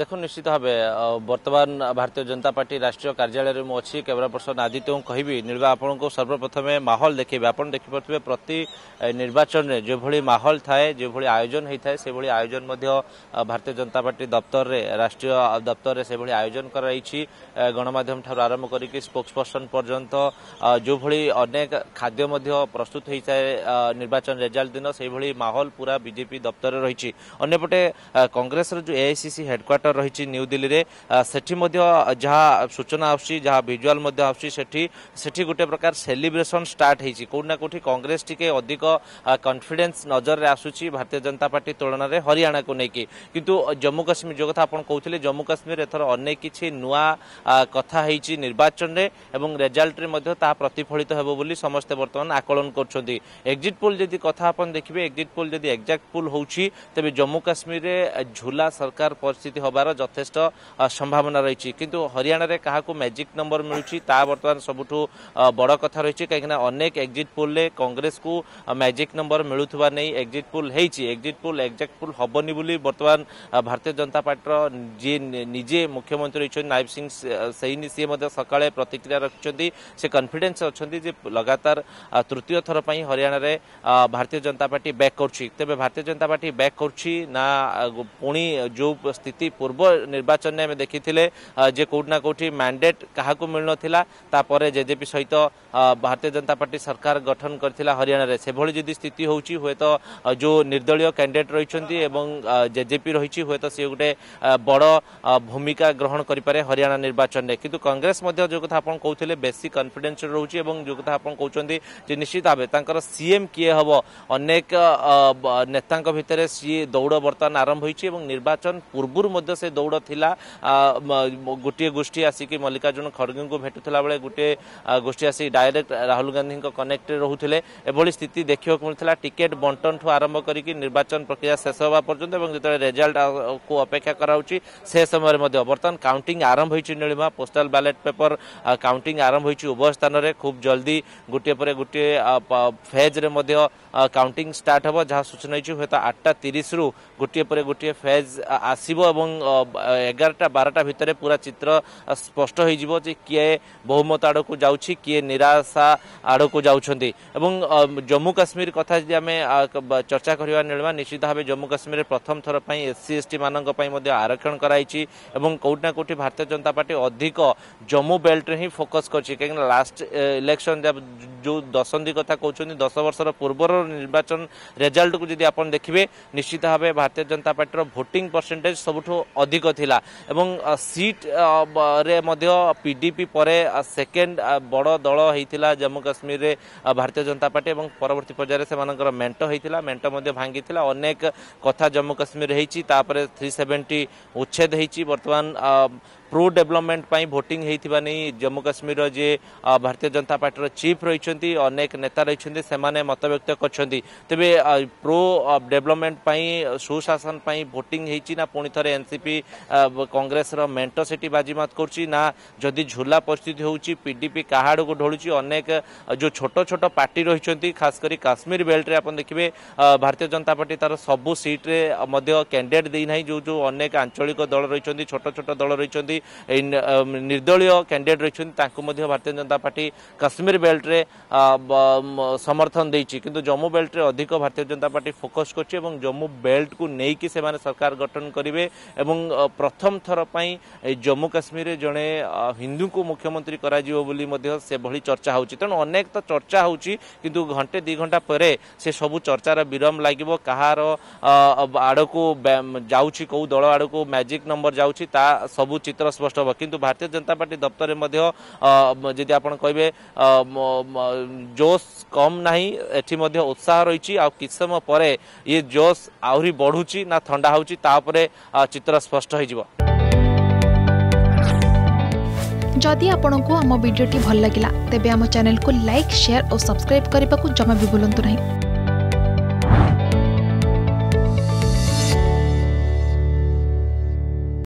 দেখুন নিশ্চিত ভাবে বর্তমান ভারতীয় জনতা পার্টি রাষ্ট্রীয় কার্যালয়ে মু অছি ক্যামেরা পর্সন আদিত্য কহবি নির্বা আপনার সর্বপ্রথমে মাহল দেখবে আপনার দেখিপারে প্রতি নির্বাচনে যেভাবে মাহল থাকে যেভাবে আয়োজন হয়ে থাকে সেভাবে আয়োজন ভারতীয় জনতা পার্টি দপ্তরের রাষ্ট্রীয় দপ্তরের সেভাবে আয়োজন করা হয়েছি গণমাধ্যম ঠার আরম্ভ করি পর্সন পর্যন্ত যেভাবে অনেক খাদ্য প্রস্তুত হয়ে থাকে নির্বাচন রেজাল্ট দিন সেইভাবে মাহল পুরা বিজেপি দপ্তরে রয়েছে অন্যপটে কংগ্রেসের যে এআইসিসি হেড হেডক্ୱାর্টর রয়েছে নিউ দিল্লিরে সেটি যা সূচনা আসুচি যা ভিজুয়াল আসুচি সেটি সেটি গোটে প্রকার সেলিব্রেসন স্টার্ট হয়েছে কোটি না কোটি কংগ্রেস টিকে অধিক কনফিডেন্স নজরে আসুচি ভারতীয় জনতা পার্টি তুলনায় হরিয়ানাকে নেই কিন্তু জম্মু কাশ্মীর যে কথা আপনার কৌলে জম্মু কাশ্মীর এথর অনেক কিছু নূয়া কথা হয়েছে নির্বাচনের এবং রেজাল্টরে তা প্রতিফলিত হব বলে সমস্তে বর্তমান আকলন করছেন এক্সিট পোল যদি কথা আপনার দেখবে এক্সিট পোল যদি একজাক্ট পোল হচ্ছে তবে জম্মু কাশ্মীরে ঝুলা সরকার পরিস্থিতি ଅଗ୍ରଗତି ହେବାର ଯଥେଷ୍ଟ ସମ୍ଭାବନା ରହିଛି କିନ୍ତୁ ହରିୟାଣାରେ କାହାକୁ ମ୍ୟାଜିକ୍ ନମ୍ବର ମିଳୁଛି ତା ବର୍ତ୍ତମାନ ସବୁଠୁ ବଡ଼ କଥା ରହିଛି କାହିଁକିନା ଅନେକ ଏକ୍ଜିଟ୍ ପୁଲ୍ରେ କଂଗ୍ରେସକୁ ମ୍ୟାଜିକ୍ ନମ୍ବର ମିଳୁଥିବା ନେଇ ଏକ୍ଜିଟ୍ ପୁଲ୍ ହେଇଛି ଏକ୍ଜିଟ୍ ପୁଲ୍ ଏକ୍ଜାକ୍ଟ ପୁଲ୍ ହେବନି ବୋଲି ବର୍ତ୍ତମାନ ଭାରତୀୟ ଜନତା ପାର୍ଟିର ଯିଏ ନିଜେ ମୁଖ୍ୟମନ୍ତ୍ରୀ ରହିଛନ୍ତି ନାୟବ ସିଂ ସୈନି ସିଏ ମଧ୍ୟ ସକାଳେ ପ୍ରତିକ୍ରିୟା ରଖିଛନ୍ତି ସେ କନଫିଡେନ୍ସ ଅଛନ୍ତି ଯେ ଲଗାତାର ତୃତୀୟ ଥର ପାଇଁ ହରିୟାଣାରେ ଭାରତୀୟ ଜନତା ପାର୍ଟି ବ୍ୟାକ୍ କରୁଛି ତେବେ ଭାରତୀୟ ଜନତା ପାର୍ଟି ବ୍ୟାକ୍ କରୁଛି ନା ପୁଣି ଯେଉଁ ସ୍ଥିତି ପୂର୍ବ ନିର୍ବାଚନରେ ଆମେ ଦେଖିଥିଲେ ଯେ କେଉଁଠି ନା କେଉଁଠି ମ୍ୟାଣ୍ଡେଟ୍ କାହାକୁ ମିଳୁନଥିଲା ତାପରେ ଜେଜେପି ସହିତ ଭାରତୀୟ ଜନତା ପାର୍ଟି ସରକାର ଗଠନ କରିଥିଲା ହରିୟାଣାରେ ସେଭଳି ଯଦି ସ୍ଥିତି ହେଉଛି ହୁଏତ ଯେଉଁ ନିର୍ଦ୍ଦଳୀୟ କ୍ୟାଣ୍ଡିଡେଟ୍ ରହିଛନ୍ତି ଏବଂ ଜେଜେପି ରହିଛି ହୁଏତ ସିଏ ଗୋଟେ ବଡ଼ ଭୂମିକା ଗ୍ରହଣ କରିପାରେ ହରିୟାଣା ନିର୍ବାଚନରେ କିନ୍ତୁ କଂଗ୍ରେସ ମଧ୍ୟ ଯେଉଁ କଥା ଆପଣ କହୁଥିଲେ ବେଶୀ କନଫିଡେନ୍ସ ରହୁଛି ଏବଂ ଯେଉଁ କଥା ଆପଣ କହୁଛନ୍ତି ଯେ ନିଶ୍ଚିତ ଭାବେ ତାଙ୍କର ସିଏମ୍ କିଏ ହେବ ଅନେକ ନେତାଙ୍କ ଭିତରେ ସିଏ ଦୌଡ଼ ବର୍ତ୍ତମାନ ଆରମ୍ଭ ହୋଇଛି ଏବଂ ନିର୍ବାଚନ ପୂର୍ବରୁ ମଧ୍ୟ ସେ ଦୌଡ଼ ଥିଲା ଗୋଟିଏ ଗୋଷ୍ଠୀ ଆସିକି ମଲ୍ଲିକାର୍ଜୁନ ଖଡ଼ଗେଙ୍କୁ ଭେଟୁଥିଲା ବେଳେ ଗୋଟିଏ ଗୋଷ୍ଠୀ ଆସି ଡାଇରେକ୍ଟ ରାହୁଲ ଗାନ୍ଧୀଙ୍କ କନେକ୍ଟରେ ରହୁଥିଲେ ଏଭଳି ସ୍ଥିତି ଦେଖିବାକୁ ମିଳିଥିଲା ଟିକେଟ୍ ବଣ୍ଟନଠୁ ଆରମ୍ଭ କରିକି ନିର୍ବାଚନ ପ୍ରକ୍ରିୟା ଶେଷ ହେବା ପର୍ଯ୍ୟନ୍ତ ଏବଂ ଯେତେବେଳେ ରେଜଲ୍ଟକୁ ଅପେକ୍ଷା କରାଯାଉଛି ସେ ସମୟରେ ମଧ୍ୟ ବର୍ତ୍ତମାନ କାଉଣ୍ଟିଂ ଆରମ୍ଭ ହୋଇଛି Nilima postal ballot paper counting ଆରମ୍ଭ ହୋଇଛି ଉଭୟ ସ୍ଥାନରେ ଖୁବ୍ ଜଲ୍ଦି ଗୋଟିଏ ପରେ ଗୋଟିଏ ଫେଜ୍ରେ ମଧ୍ୟ କାଉଣ୍ଟିଂ ଷ୍ଟାର୍ଟ ହେବ ଯାହା ସୂଚନା ହୋଇଛି ହୁଏତ ଆଠଟା ତିରିଶରୁ ଗୋଟିଏ ପରେ ଗୋଟିଏ ଫେଜ୍ ଆସିବ ଏବଂ এবং এগারোটা বারোটা ভিতরে পুরা চিত্র স্পষ্ট হয়ে যাব যে কিয়ে বহুমত আড়ক যাচ্ছি কিয়ে নিরাশা আড়ক যাচ্ছেন এবং জম্মু কাশ্মীর কথা যদি আমি চর্চা করা নীলিমা নিশ্চিত ভাবে জম্মু কাশ্মীরের প্রথম থর এসসি এসটি মানুষ আরক্ষণ করা হয়েছে এবং কোটি না কোটি ভারতীয় জনতা পার্টি অধিক জম্মু বেল্টরে হি ফোকস করছে কিন্তু লাস্ট ইলেকশন যে দশন্ধি কথা কৌন দশ বর্ষর পূর্বর নির্বাচন রেজাল্ট যদি আপনার দেখবে নিশ্চিত ভাবে ভারতীয় জনতা পার্টির ভোটিং পরসেন্টেজ সবুঠ ସବୁଠୁ ଅଧିକ ଥିଲା ଏବଂ ସିଟ୍ରେ ମଧ୍ୟ ପିଡିପି ପରେ ସେକେଣ୍ଡ ବଡ଼ ଦଳ ହେଇଥିଲା ଜମ୍ମୁ କାଶ୍ମୀରରେ ଭାରତୀୟ ଜନତା ପାର୍ଟି ଏବଂ ପରବର୍ତ୍ତୀ ପର୍ଯ୍ୟାୟରେ ସେମାନଙ୍କର ମେଣ୍ଟ ହେଇଥିଲା ମେଣ୍ଟ ମଧ୍ୟ ଭାଙ୍ଗିଥିଲା ଅନେକ କଥା ଜମ୍ମୁ କାଶ୍ମୀରରେ ହେଇଛି ତାପରେ ଥ୍ରୀ ସେଭେଣ୍ଟି ଉଚ୍ଛେଦ ହେଇଛି ବର୍ତ୍ତମାନ প্রো ডেভেলপমেন্ট পাই ভোটিং হয়েছিল নিয়ে জম্মু কাশ্মীর যে ভারতীয় জনতা পার্টির চিফ রয়েছেন অনেক নেতা রয়েছেন সে মতব্যক্ত করছেন তবে প্রো ପାଇଁ ସୁଶାସନ ପାଇଁ ଭୋଟିଂ ହେଇଛି ନା না পুঁথরে ଏନ୍ସିପି କଂଗ୍ରେସର ମେଣ୍ଟ ସେଠି ବାଜିମାତ କରୁଛି ନା ଯଦି ଝୁଲା ପରିସ୍ଥିତି ହେଉଛି ପିଡିପି କାହା ଆଡ଼କୁ ଢଳୁଛି ଅନେକ ଯେଉଁ ଛୋଟ ଛୋଟ ପାର୍ଟି ରହିଛନ୍ତି ଖାସ କରି କାଶ୍ମୀର ବେଲ୍ଟରେ ଆପଣ ଦେଖିବେ ଭାରତୀୟ ଜନତା ପାର୍ଟି ତାର ସବୁ ସିଟ୍ରେ ମଧ୍ୟ କ୍ୟାଣ୍ଡିଡେଟ୍ ଦେଇନାହିଁ ଯେଉଁ ଯେଉଁ ଅନେକ ଆଞ୍ଚଳିକ ଦଳ ରହିଛନ୍ତି ଛୋଟ ଛୋଟ ଦଳ ରହିଛନ୍ତି ନିର୍ଦ୍ଦଳୀୟ କ୍ୟାଣ୍ଡିଡେଟ୍ ରହିଛନ୍ତି ତାଙ୍କୁ ମଧ୍ୟ ଭାରତୀୟ ଜନତା ପାର୍ଟି କାଶ୍ମୀର ବେଲ୍ଟରେ ସମର୍ଥନ ଦେଇଛି କିନ୍ତୁ ଜମ୍ମୁ ବେଲ୍ଟରେ ଅଧିକ ଭାରତୀୟ ଜନତା ପାର୍ଟି ଫୋକସ୍ କରୁଛି ଏବଂ ଜମ୍ମୁ ବେଲ୍ଟକୁ ନେଇକି ସେମାନେ ସରକାର ଗଠନ କରିବେ ଏବଂ ପ୍ରଥମ ଥର ପାଇଁ ଜମ୍ମୁ କାଶ୍ମୀରରେ ଜଣେ ହିନ୍ଦୁଙ୍କୁ ମୁଖ୍ୟମନ୍ତ୍ରୀ କରାଯିବ ବୋଲି ମଧ୍ୟ ସେଭଳି ଚର୍ଚ୍ଚା ହେଉଛି ତେଣୁ ଅନେକ ତ ଚର୍ଚ୍ଚା ହେଉଛି କିନ୍ତୁ ଘଣ୍ଟେ ଦୁଇ ଘଣ୍ଟା ପରେ ସେ ସବୁ ଚର୍ଚ୍ଚାର ବିରମ ଲାଗିବ କାହାର ଆଡ଼କୁ ଯାଉଛି କେଉଁ ଦଳ ଆଡ଼କୁ ମ୍ୟାଜିକ୍ ନମ୍ବର ଯାଉଛି ତା ସବୁ ଚିତ୍ର ସ୍ପଷ୍ଟ ହେବ କିନ୍ତୁ ଭାରତୀୟ ଜନତା ପାର୍ଟି ଦପ୍ତରରେ ମଧ୍ୟ ଯଦି ଆପଣ କହିବେ ଜୋସ୍ କମ୍ ନାହିଁ ଏଠି ମଧ୍ୟ ଉତ୍ସାହ ରହିଛି ଆଉ କିଛି ସମୟ ପରେ ଇଏ ଜୋସ୍ ଆହୁରି ବଢ଼ୁଛି ନା ଥଣ୍ଡା ହେଉଛି ତା ଉପରେ चित्र स्पष्ट जदि आपण को आम भिडी भल लगा तेब आम चेल को लाइक सेयार और सब्सक्राइब करने को जमा भी बुलां नहीं